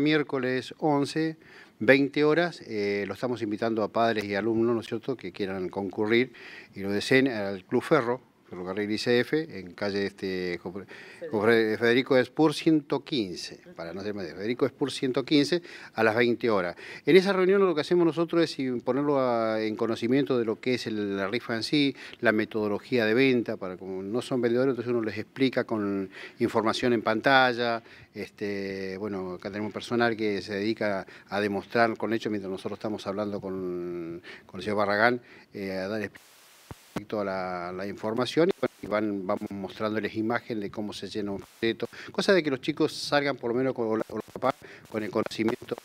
Miércoles 11, 20 horas, eh, lo estamos invitando a padres y alumnos, ¿no es cierto?, que quieran concurrir y lo deseen al Club Ferro, ICF, en calle este, Federico Espur 115, para no ser más, Federico Espur 115, a las 20 horas. En esa reunión lo que hacemos nosotros es ponerlo en conocimiento de lo que es la rifa en sí, la metodología de venta, para como no son vendedores, entonces uno les explica con información en pantalla, este, bueno, acá tenemos personal que se dedica a demostrar con hecho, mientras nosotros estamos hablando con, con el señor Barragán, eh, a dar toda la, información y, van, vamos mostrándoles imágenes de cómo se llena un cosa de que los chicos salgan por lo menos con, con el conocimiento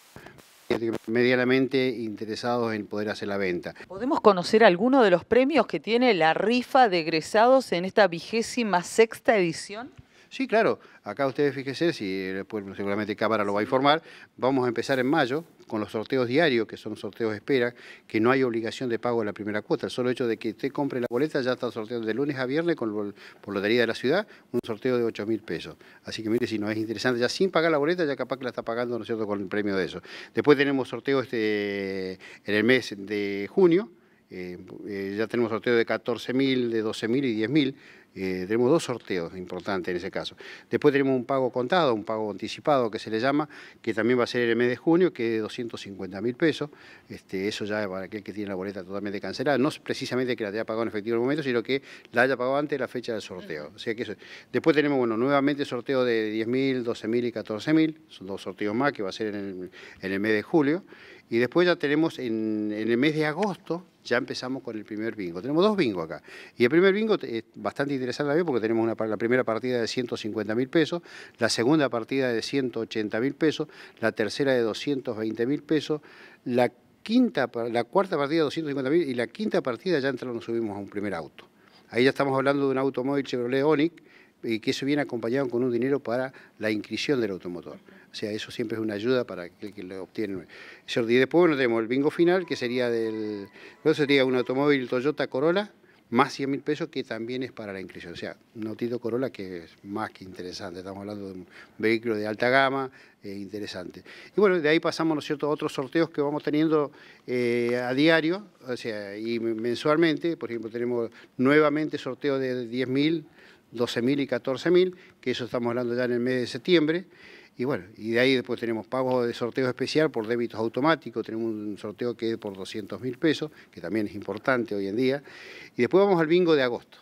medianamente interesados en poder hacer la venta. ¿Podemos conocer alguno de los premios que tiene la rifa de egresados en esta vigésima sexta edición? Sí, claro, acá ustedes fíjense, si después seguramente Cámara lo va a informar, vamos a empezar en mayo con los sorteos diarios, que son sorteos de espera, que no hay obligación de pago de la primera cuota. El solo hecho de que usted compre la boleta ya está sorteando de lunes a viernes con, por lotería de la ciudad, un sorteo de 8 mil pesos. Así que mire si no es interesante, ya sin pagar la boleta, ya capaz que la está pagando, ¿no es cierto?, con el premio de eso. Después tenemos sorteos este, en el mes de junio, eh, eh, ya tenemos sorteos de 14.000, de 12.000 y 10.000. Eh, tenemos dos sorteos importantes en ese caso. Después tenemos un pago contado, un pago anticipado que se le llama, que también va a ser en el mes de junio, que es de 250.000 pesos. Este, eso ya es para aquel que tiene la boleta totalmente cancelada. No es precisamente que la haya pagado en efectivo en el momento, sino que la haya pagado antes de la fecha del sorteo. O sea que Después tenemos, bueno, nuevamente sorteo de 10.000, 12.000 y 14.000, Son dos sorteos más que va a ser en el mes de julio. Y después ya tenemos en, el mes de agosto, ya empezamos con el primer bingo. Tenemos dos bingos acá. Y el primer bingo es bastante interesante también porque tenemos la primera partida de 150 mil pesos, la segunda partida de 180 mil pesos, la tercera de 220 mil pesos, la, quinta, la cuarta partida de 250 mil y la quinta partida ya entramos, nos subimos a un primer auto. Ahí ya estamos hablando de un automóvil Chevrolet Onix y que eso viene acompañado con un dinero para la inscripción del automotor. O sea, eso siempre es una ayuda para el que lo obtiene. Y después, tenemos el bingo final, que sería del... sería un automóvil Toyota Corolla, más 100 mil pesos, que también es para la inscripción. O sea, un autito Corolla que es más que interesante. Estamos hablando de un vehículo de alta gama, eh, interesante. Y bueno, de ahí pasamos, ¿no es cierto?, a otros sorteos que vamos teniendo eh, a diario, o sea, y mensualmente. Por ejemplo, tenemos nuevamente sorteo de 10 mil, 12.000 y 14.000, que eso estamos hablando ya en el mes de septiembre. Y bueno, y de ahí después tenemos pagos de sorteo especial por débitos automáticos, tenemos un sorteo que es por 200.000 pesos, que también es importante hoy en día. Y después vamos al bingo de agosto.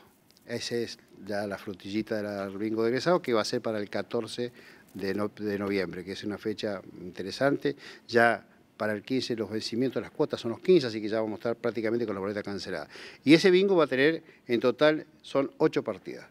Esa es ya la frutillita del bingo de egresado, que va a ser para el 14 de, de noviembre, que es una fecha interesante. Ya para el 15 los vencimientos, las cuotas son los 15, así que ya vamos a estar prácticamente con la boleta cancelada. Y ese bingo va a tener, en total, son 8 partidas.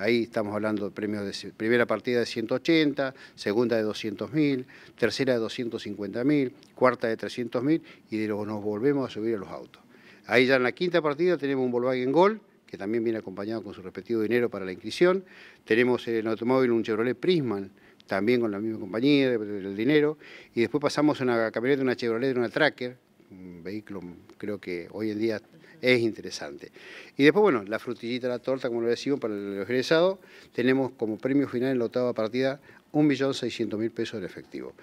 Ahí estamos hablando de premios de primera partida de 180, segunda de 200.000, tercera de 250.000, cuarta de 300.000 y de luego nos volvemos a subir a los autos. Ahí ya en la quinta partida tenemos un Volkswagen Gol, que también viene acompañado con su respectivo dinero para la inscripción. Tenemos en automóvil un Chevrolet Prisman, también con la misma compañía, el dinero. Y después pasamos a una camioneta, una Chevrolet, una Tracker, un vehículo creo que hoy en día es interesante. Y después, bueno, la frutillita, la torta, como lo decimos, para el egresado, tenemos como premio final en la octava partida 1.600.000 pesos en efectivo.